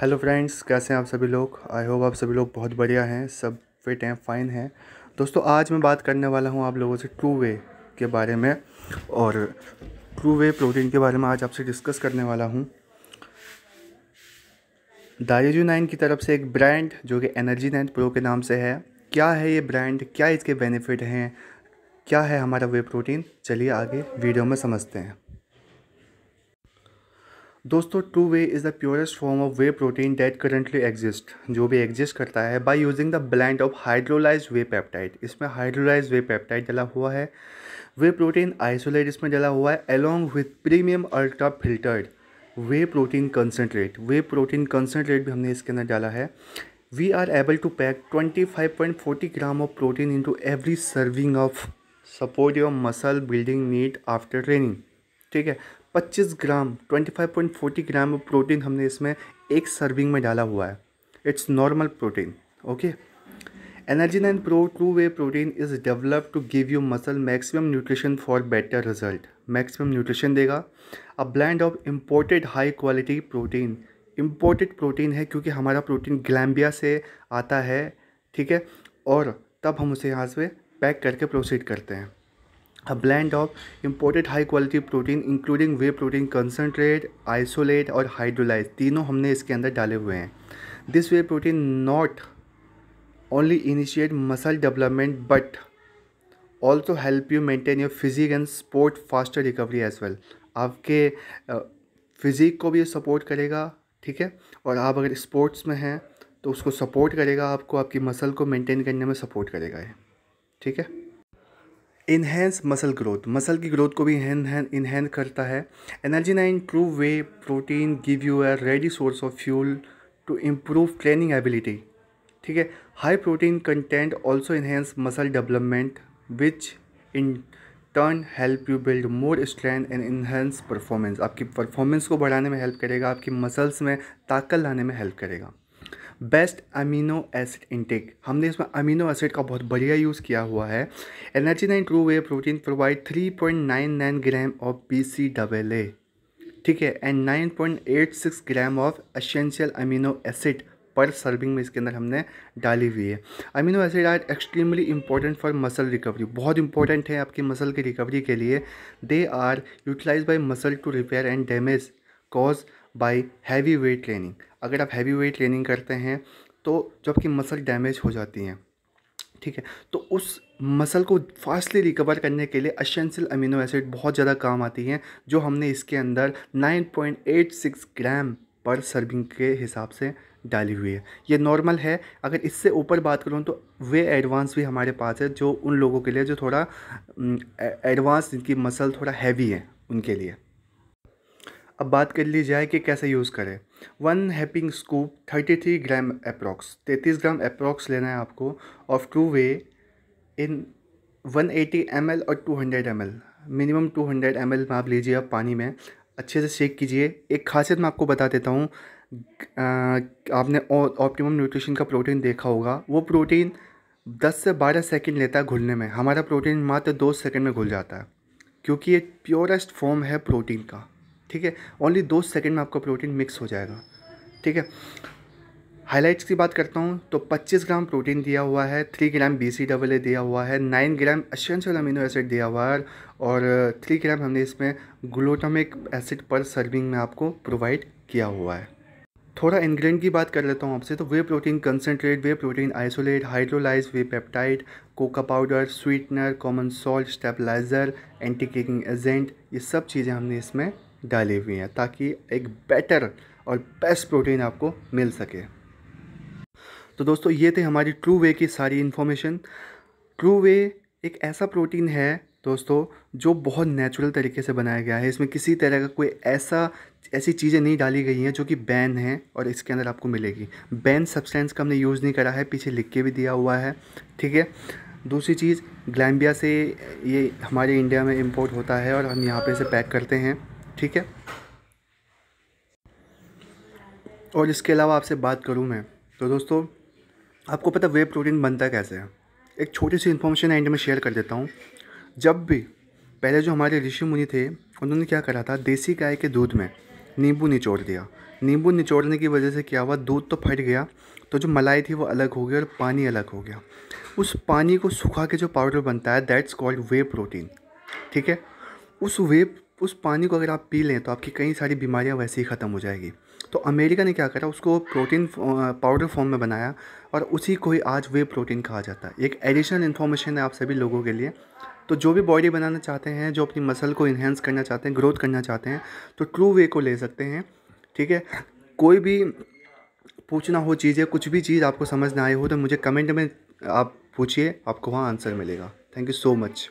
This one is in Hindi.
हेलो फ्रेंड्स कैसे हैं आप सभी लोग आई होप आप सभी लोग बहुत बढ़िया हैं सब फिट हैं फाइन हैं दोस्तों आज मैं बात करने वाला हूं आप लोगों से ट्रू वे के बारे में और ट्रू वे प्रोटीन के बारे में आज आपसे डिस्कस करने वाला हूं दायजू नाइन की तरफ से एक ब्रांड जो कि एनर्जी नाइन प्रो के नाम से है क्या है ये ब्रांड क्या इसके बेनिफिट हैं क्या है हमारा वे प्रोटीन चलिए आगे वीडियो में समझते हैं दोस्तों two whey is the purest form of whey protein that currently exist जो भी एग्जिस्ट करता है by using the blend of hydrolyse whey peptide इसमें हाइड्रोलाइज वे पेप्टाइड डला हुआ है वे प्रोटीन आइसोलेट इसमें डला हुआ है along with premium ultra filtered whey protein concentrate whey protein concentrate भी हमने इसके अंदर डाला है we are able to pack twenty five point forty gram of protein to every serving of support your muscle building need after training ठीक है 25 ग्राम 25.40 ग्राम प्रोटीन हमने इसमें एक सर्विंग में डाला हुआ है it's normal protein okay energy nine pro two whey protein is developed to give you muscle maximum nutrition for better result maximum nutrition देगा a blend of imported high quality protein imported protein है क्योंकि हमारा प्रोटीन ग्लैम्बिया से आता है ठीक है और तब हम उसे यहाँ से पैक करके प्रोसीड करते हैं a blend of imported high quality protein including whey protein concentrate isolate और hydrolyzed तीनों हमने इसके अंदर डाले हुए हैं this whey protein not only initiate muscle development but also help you maintain your physique and sport faster recovery as well आपके फिजिक को भी सपोर्ट करेगा ठीक है और आप अगर स्पोर्ट्स में हैं तो उसको सपोर्ट करेगा आपको आपकी मसल को मेंटेन करने में सपोर्ट करेगा ये ठीक है इन्हेंस मसल ग्रोथ मसल की ग्रोथ को भी इन्हेंस करता है energy nine whey protein give you a ready source of fuel to improve training ability ठीक है high protein content also enhance muscle development which in turn help you build more strength and enhance performance आपकी परफॉर्मेंस को बढ़ाने में हेल्प करेगा आपकी मसल्स में ताकत लाने में हेल्प करेगा बेस्ट अमीनो एसिड इंटेक हमने इसमें अमीनो एसिड का बहुत बढ़िया यूज़ किया हुआ है energy nine true whey protein provide three point nine nine gram of P C double A ठीक है and nine point eight six gram of essential amino acid per serving में इसके अंदर हमने डाली हुई है amino acid are extremely important for muscle recovery बहुत इंपॉर्टेंट है आपकी मसल की रिकवरी के लिए they are utilise by muscle to repair and damage cause by heavy weight training अगर आप हैवी वेट ट्रेनिंग करते हैं तो जो आपकी मसल डैमेज हो जाती हैं ठीक है तो उस मसल को फास्टली रिकवर करने के लिए अशेंशल अमीनो एसिड बहुत ज़्यादा काम आती हैं जो हमने इसके अंदर 9.86 ग्राम पर सर्विंग के हिसाब से डाली हुई है ये नॉर्मल है अगर इससे ऊपर बात करूँ तो वे एडवांस भी हमारे पास है जो उन लोगों के लिए जो थोड़ा एडवांस mm, जिनकी मसल थोड़ा हैवी है उनके लिए अब बात कर ली जाए कि कैसे यूज़ करें one heaping scoop thirty three gram approx तैंतीस ग्राम अप्रॉक्स लेना है आपको of two whey in one eighty M L और two hundred M L minimum two hundred M L आप लीजिए आप पानी में अच्छे से शेक कीजिए एक खासियत मैं आपको बता देता हूँ आपने ऑप्टिमम न्यूट्रिशन का प्रोटीन देखा होगा वो प्रोटीन दस से बारह सेकेंड लेता है घुलने में हमारा प्रोटीन मात्र दो सेकेंड में घुल जाता है क्योंकि ये प्योरेस्ट फॉर्म है प्रोटीन का ठीक है ओनली दो सेकेंड में आपका प्रोटीन मिक्स हो जाएगा ठीक है हाईलाइट्स की बात करता हूँ तो 25 ग्राम प्रोटीन दिया हुआ है 3 ग्राम बी सी डबल ए दिया हुआ है 9 ग्राम एशेंशल अमीनो एसिड दिया हुआ है और 3 ग्राम हमने इसमें ग्लूटामिक एसिड पर सर्विंग में आपको प्रोवाइड किया हुआ है थोड़ा इंग्रेडिएंट की बात कर लेता हूँ आपसे तो whey protein concentrate whey protein isolate hydrolyse whey peptide cocoa powder sweetener common salt stabiliser anti caking agent ये सब चीज़ें हमने इसमें डाली हुई हैं ताकि एक बेटर और बेस्ट प्रोटीन आपको मिल सके तो दोस्तों ये थे हमारी ट्रू वे की सारी इन्फॉर्मेशन ट्रू वे एक ऐसा प्रोटीन है दोस्तों जो बहुत नेचुरल तरीके से बनाया गया है इसमें किसी तरह का कोई ऐसा ऐसी चीज़ें नहीं डाली गई हैं जो कि बैन है और इसके अंदर आपको मिलेगी बैन सब्सटेंस का हमने यूज़ नहीं करा है पीछे लिख के भी दिया हुआ है ठीक है दूसरी चीज़ ग्लैम्बिया से ये हमारे इंडिया में इम्पोर्ट होता है और हम यहाँ पे इसे पैक करते हैं ठीक है और इसके अलावा आपसे बात करूँ मैं तो दोस्तों आपको पता वे प्रोटीन बनता कैसे है एक छोटी सी इन्फॉर्मेशन एंड में शेयर कर देता हूँ जब भी पहले जो हमारे ऋषि मुनि थे उन्होंने क्या करा था देसी गाय के दूध में नींबू निचोड़ दिया नींबू निचोड़ने की वजह से क्या हुआ दूध तो फट गया तो जो मलाई थी वो अलग हो गई और पानी अलग हो गया उस पानी को सुखा के जो पाउडर बनता है दैट्स कॉल्ड वे प्रोटीन ठीक है उस वे उस पानी को अगर आप पी लें तो आपकी कई सारी बीमारियां वैसे ही ख़त्म हो जाएगी तो अमेरिका ने क्या करा उसको प्रोटीन पाउडर फॉर्म में बनाया और उसी को ही आज वे प्रोटीन कहा जाता है एक एडिशनल इन्फॉर्मेशन है आप सभी लोगों के लिए तो जो भी बॉडी बनाना चाहते हैं जो अपनी मसल को इन्हेंस करना चाहते हैं ग्रोथ करना चाहते हैं तो ट्रू वे को ले सकते हैं ठीक है कोई भी पूछना हो चीज़ें कुछ भी चीज़ आपको समझ ना आई हो तो मुझे कमेंट में आप पूछिए आपको वहाँ आंसर मिलेगा थैंक यू सो मच